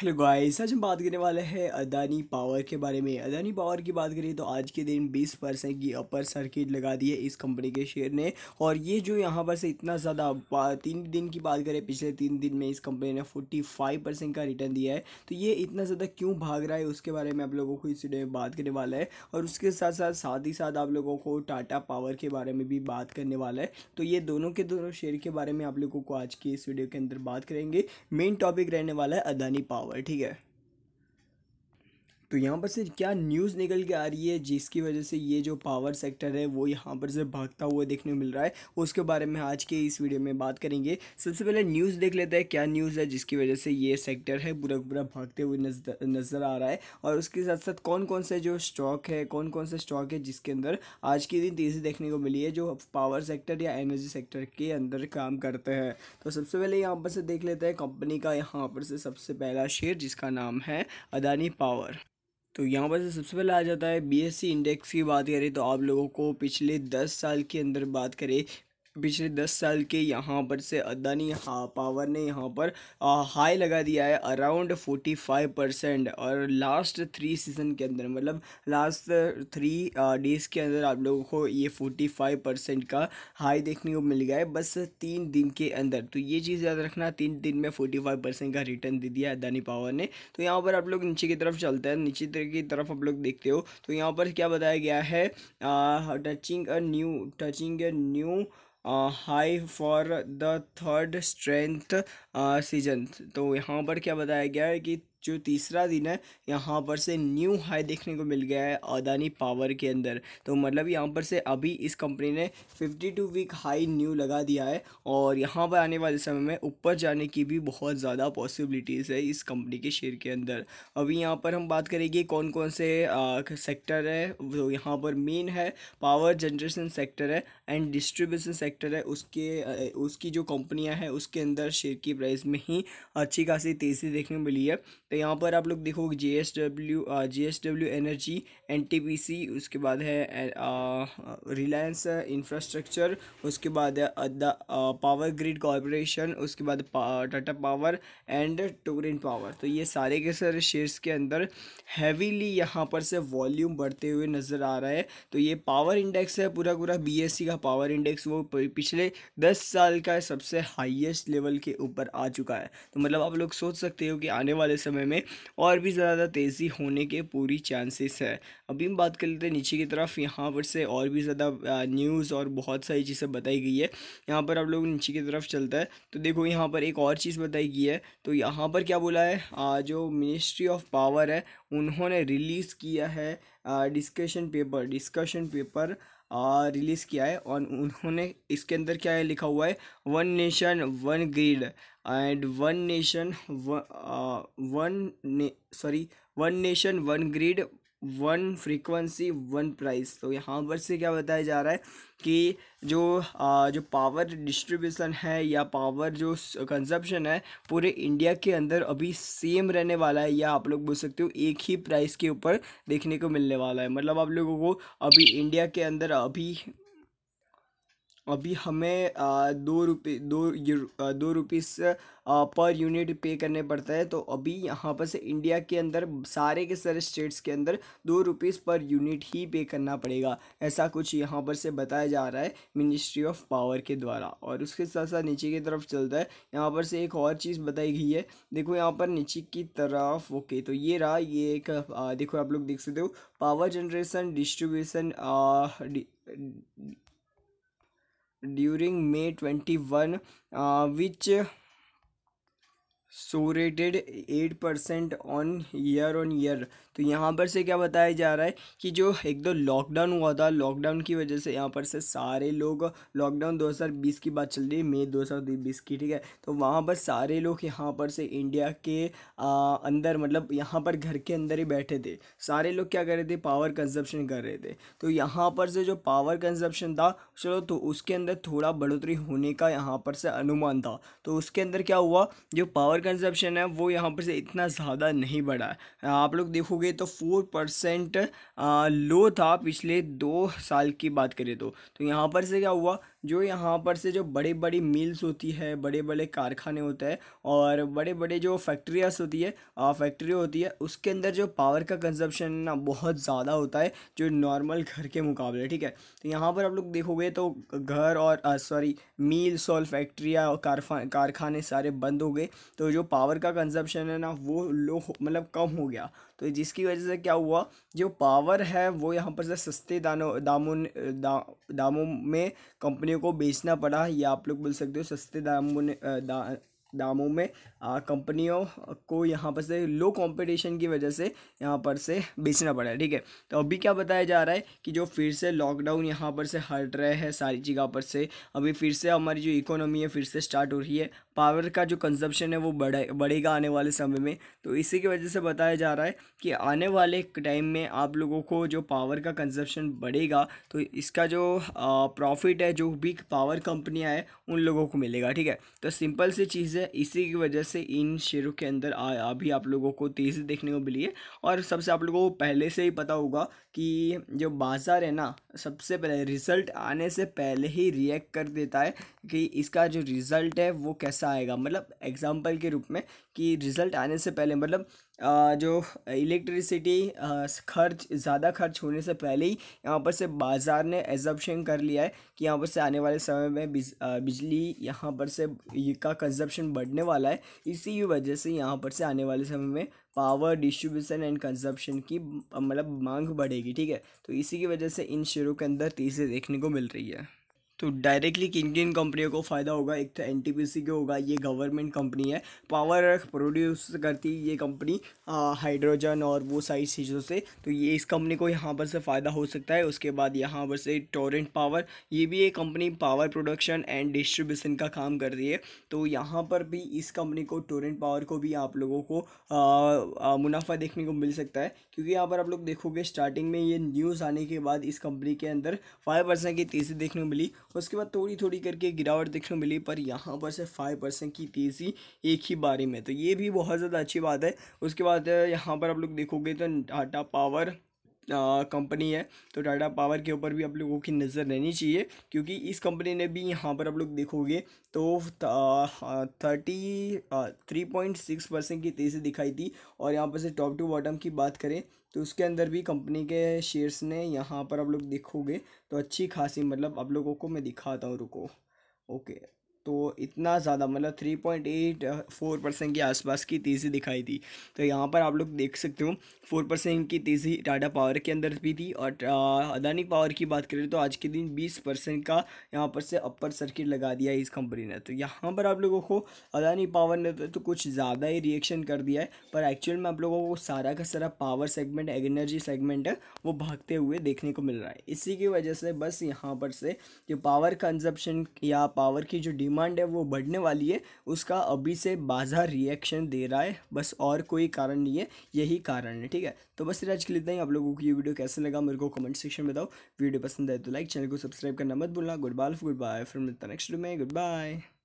hello guys आज हम बात करने वाले हैं अदानी पावर के बारे में अदानी पावर की बात करें तो आज के दिन 20 परसेंट की अपर सर्किट लगा दी है इस कंपनी के शेयर ने और ये जो यहाँ पर से इतना ज़्यादा तीन दिन की बात करें पिछले तीन दिन में इस कंपनी ने 45 परसेंट का रिटर्न दिया है तो ये इतना ज़्यादा क्यों भाग रहा है उसके बारे में आप लोगों को इस वीडियो में बात करने वाला है और उसके साथ साथ साथ ही साथ आप लोगों को टाटा पावर के बारे में भी बात करने वाला है तो ये दोनों के दोनों शेयर के बारे में आप लोगों को आज की इस वीडियो के अंदर बात करेंगे मेन टॉपिक रहने वाला है अदानी पावर हुआ है ठीक है तो यहाँ पर से क्या न्यूज़ निकल के आ रही है जिसकी वजह से ये जो पावर सेक्टर है वो यहाँ पर से भागता हुआ देखने मिल रहा है उसके बारे में आज के इस वीडियो में बात करेंगे सबसे पहले न्यूज़ देख लेते हैं क्या न्यूज़ है जिसकी वजह से ये सेक्टर है बुरा बुरा भागते हुए नजर नज़र आ रहा है और उसके साथ साथ कौन कौन से जो स्टॉक है कौन कौन से स्टॉक है जिसके अंदर आज के दिन तेज़ी देखने को मिली है जो पावर सेक्टर या एनर्जी सेक्टर के अंदर काम करते हैं तो सबसे पहले यहाँ पर से देख लेते हैं कंपनी का यहाँ पर से सबसे पहला शेयर जिसका नाम है अदानी पावर तो यहाँ पर सबसे पहले आ जाता है बीएससी इंडेक्स e की बात करें तो आप लोगों को पिछले दस साल के अंदर बात करें पिछले दस साल के यहाँ पर से अदानी हा पावर ने यहाँ पर हाई लगा दिया है अराउंड फोर्टी फाइव परसेंट और लास्ट थ्री सीज़न के अंदर मतलब लास्ट थ्री डेज़ के अंदर आप लोगों को ये फोर्टी फाइव परसेंट का हाई देखने को मिल गया है बस तीन दिन के अंदर तो ये चीज़ याद रखना तीन दिन में फोर्टी फाइव परसेंट का रिटर्न दे दिया अदानी पावर ने तो यहाँ पर आप लोग नीचे की तरफ चलते हैं नीचे की तरफ आप लोग देखते हो तो यहाँ पर क्या बताया गया है touching a new touching a new high for the third straight season तो यहाँ पर क्या बताया गया है कि जो तीसरा दिन है यहाँ पर से न्यू हाई देखने को मिल गया है अदानी पावर के अंदर तो मतलब यहाँ पर से अभी इस कंपनी ने 52 वीक हाई न्यू लगा दिया है और यहाँ पर आने वाले समय में ऊपर जाने की भी बहुत ज़्यादा पॉसिबिलिटीज़ है इस कंपनी के शेयर के अंदर अभी यहाँ पर हम बात करेंगे कौन कौन से आ, सेक्टर है जो यहाँ पर मेन है पावर जनरेशन सेक्टर है एंड डिस्ट्रीब्यूशन सेक्टर है उसके उसकी जो कंपनियाँ हैं उसके अंदर शेयर की प्राइस में ही अच्छी खासी तेज़ी देखने को मिली है तो यहाँ पर आप लोग देखोगे J S W J S W energy N T P C उसके बाद है रिलायंस इंफ्रास्ट्रक्चर उसके बाद है द पावर ग्रिड कॉरपोरेशन उसके बाद Tata power and Torrent power तो ये सारे के सारे शेयर्स के अंदर हैवीली यहाँ पर से वॉल्यूम बढ़ते हुए नज़र आ रहा है तो ये पावर इंडेक्स है पूरा पूरा सी का पावर इंडेक्स वो पिछले दस साल का सबसे हाइएस्ट लेवल के ऊपर आ चुका है तो मतलब आप लोग सोच सकते हो कि आने वाले समय समय में और भी ज़्यादा तेज़ी होने के पूरी चांसेस है अभी हम बात कर लेते हैं नीचे की तरफ यहाँ पर से और भी ज़्यादा न्यूज़ और बहुत सारी चीज़ें बताई गई है यहाँ पर आप लोग नीचे की तरफ चलता है तो देखो यहाँ पर एक और चीज़ बताई गई है तो यहाँ पर क्या बोला है आ, जो मिनिस्ट्री ऑफ पावर है उन्होंने रिलीज़ किया है discussion paper discussion paper release किया है और उन्होंने इसके अंदर क्या है लिखा हुआ है one nation one grid and one nation one sorry one nation one grid one frequency one price तो यहाँ पर से क्या बताया जा रहा है कि जो आ, जो पावर डिस्ट्रीब्यूशन है या पावर जो कंजप्शन है पूरे इंडिया के अंदर अभी सेम रहने वाला है या आप लोग बोल सकते हो एक ही प्राइस के ऊपर देखने को मिलने वाला है मतलब आप लोगों को अभी इंडिया के अंदर अभी अभी हमें दो रुपये दो दो रुपीस पर यूनिट पे करने पड़ता है तो अभी यहाँ पर से इंडिया के अंदर सारे के सारे स्टेट्स के अंदर दो रुपीस पर यूनिट ही पे करना पड़ेगा ऐसा कुछ यहाँ पर से बताया जा रहा है मिनिस्ट्री ऑफ पावर के द्वारा और उसके साथ साथ नीचे की तरफ चलता है यहाँ पर से एक और चीज़ बताई गई है देखो यहाँ पर नीचे की तरफ ओके तो ये रहा ये एक देखो आप लोग देख सकते हो power generation distribution during May 21, uh, which soared eight percent on year on year तो यहाँ पर से क्या बताया जा रहा है कि जो एक दो लॉकडाउन हुआ था लॉकडाउन की वजह से यहाँ पर से सारे लोग लॉकडाउन 2020 की बात चल रही है मई 2020 की ठीक है तो वहाँ पर सारे लोग यहाँ पर से इंडिया के आ, अंदर मतलब यहाँ पर घर के अंदर ही बैठे थे सारे लोग क्या कर रहे थे पावर कंजप्शन कर रहे थे तो यहाँ पर से जो पावर कंजप्शन था चलो तो उसके अंदर थोड़ा बढ़ोतरी होने का यहाँ पर से अनुमान था तो उसके अंदर क्या हुआ जो पावर कंजप्शन है वो यहाँ पर से इतना ज़्यादा नहीं बढ़ा है आप लोग देखोगे तो फोर परसेंट लो था पिछले दो साल की बात करें तो तो यहाँ पर से क्या हुआ जो यहाँ पर से जो बड़े बड़ी मिल्स होती है बड़े बड़े कारखाने होते हैं और बड़े बड़े जो फैक्ट्रियास होती है फैक्ट्री होती है उसके अंदर जो पावर का कंजप्शन ना बहुत ज़्यादा होता है जो नॉर्मल घर के मुकाबले ठीक है तो यहाँ पर आप लोग देखोगे तो घर और सॉरी मिल्स और फैक्ट्रियाँ और कारखा कारखाने सारे बंद हो गए तो जो पावर का कंजप्शन है ना वो लो मतलब कम हो गया तो जिसकी वजह से क्या हुआ जो पावर है वो यहाँ पर से सस्ते दानों दामों दा, दामों में कंपनी कंपनियों को बेचना पड़ा या आप लोग बोल सकते हो सस्ते दामों ने दा, दामों में कंपनियों को यहाँ पर से लो कंपटीशन की वजह से यहाँ पर से बेचना पड़ा है ठीक है तो अभी क्या बताया जा रहा है कि जो फिर से लॉकडाउन यहाँ पर से हट रहे हैं सारी जगह पर से अभी फिर से हमारी जो इकोनॉमी है फिर से स्टार्ट हो रही है पावर का जो कंजप्शन है वो बढ़े बढ़ेगा आने वाले समय में तो इसी की वजह से बताया जा रहा है कि आने वाले टाइम में आप लोगों को जो पावर का कंजप्शन बढ़ेगा तो इसका जो प्रॉफिट है जो भी पावर कंपनियाँ हैं उन लोगों को मिलेगा ठीक है तो सिंपल सी चीज़ चीज़ है इसी की वजह से इन शेयरों के अंदर अभी आप लोगों को तेज़ी देखने को मिली है और सबसे आप लोगों को पहले से ही पता होगा कि जो बाज़ार है ना सबसे पहले रिज़ल्ट आने से पहले ही रिएक्ट कर देता है कि इसका जो रिज़ल्ट है वो कैसा आएगा मतलब एग्ज़ाम्पल के रूप में कि रिज़ल्ट आने से पहले मतलब जो इलेक्ट्रिसिटी खर्च ज़्यादा खर्च होने से पहले ही यहाँ पर से बाज़ार ने एजप्शन कर लिया है कि यहाँ पर से आने वाले समय में बिज, बिजली यहाँ पर से का कंजप्शन बढ़ने वाला है इसी वजह से यहाँ पर से आने वाले समय में पावर डिस्ट्रीब्यूशन एंड कंजप्शन की मतलब मांग बढ़ेगी ठीक है तो इसी की वजह से इन शेयरों के अंदर तेज़ी देखने को मिल रही है तो डायरेक्टली किन किन कंपनियों को फ़ायदा होगा एक तो एन को होगा ये गवर्नमेंट कंपनी है पावर प्रोड्यूस करती है ये कंपनी हाइड्रोजन और वो सारी चीज़ों से तो ये इस कंपनी को यहाँ पर से फ़ायदा हो सकता है उसके बाद यहाँ पर से टोरेंट पावर ये भी एक company power production and distribution का काम कर रही है तो यहाँ पर भी इस कंपनी को टोरेंट पावर को भी आप लोगों को मुनाफा देखने को मिल सकता है क्योंकि यहाँ पर आप लोग देखोगे स्टार्टिंग में ये न्यूज़ आने के बाद इस कंपनी के अंदर फाइव परसेंट की तेज़ी देखने को मिली उसके बाद थोड़ी थोड़ी करके गिरावट देखने को मिली पर यहाँ पर से फाइव परसेंट की तेज़ी एक ही बारी में तो ये भी बहुत ज़्यादा अच्छी बात है उसके बाद यहाँ पर आप लोग देखोगे तो टाटा पावर कंपनी है तो टाटा पावर के ऊपर भी आप लोगों की नज़र रहनी चाहिए क्योंकि इस कंपनी ने भी यहाँ पर आप लोग देखोगे तो thirty three point six percent की तेज़ी दिखाई थी और यहाँ पर से टॉप टू बॉटम की बात करें तो उसके अंदर भी कंपनी के शेयर्स ने यहाँ पर आप लोग देखोगे तो अच्छी खासी मतलब आप लोगों को मैं दिखाता हूँ रुको ओके तो इतना ज़्यादा मतलब three point eight four percent के आसपास की तेज़ी दिखाई थी तो यहाँ पर आप लोग देख सकते हो फोर परसेंट की तेज़ी टाटा पावर के अंदर भी थी और अदानी पावर की बात करें तो आज के दिन बीस परसेंट का यहाँ पर से अपर सर्किट लगा दिया है इस कंपनी ने तो यहाँ पर आप लोगों को अदानी पावर ने तो, तो कुछ ज़्यादा ही रिएक्शन कर दिया है पर एक्चुअल में आप लोगों को सारा का सारा पावर सेगमेंट एनर्जी सेगमेंट है वो भागते हुए देखने को मिल रहा है इसी की वजह से बस यहाँ पर से जो पावर कंजप्शन या पावर की जो डिमांड डिमांड है वो बढ़ने वाली है उसका अभी से बाजार रिएक्शन दे रहा है बस और कोई कारण नहीं है यही कारण है ठीक है तो बस आज के लिए इतना ही आप लोगों को ये वीडियो कैसे लगा मेरे को कमेंट सेक्शन में बताओ वीडियो पसंद आए तो लाइक चैनल को सब्सक्राइब करना मत भूलना गुड बाय गुड बाय फिर मिलता नेक्स्ट वीडियो में गुड बाय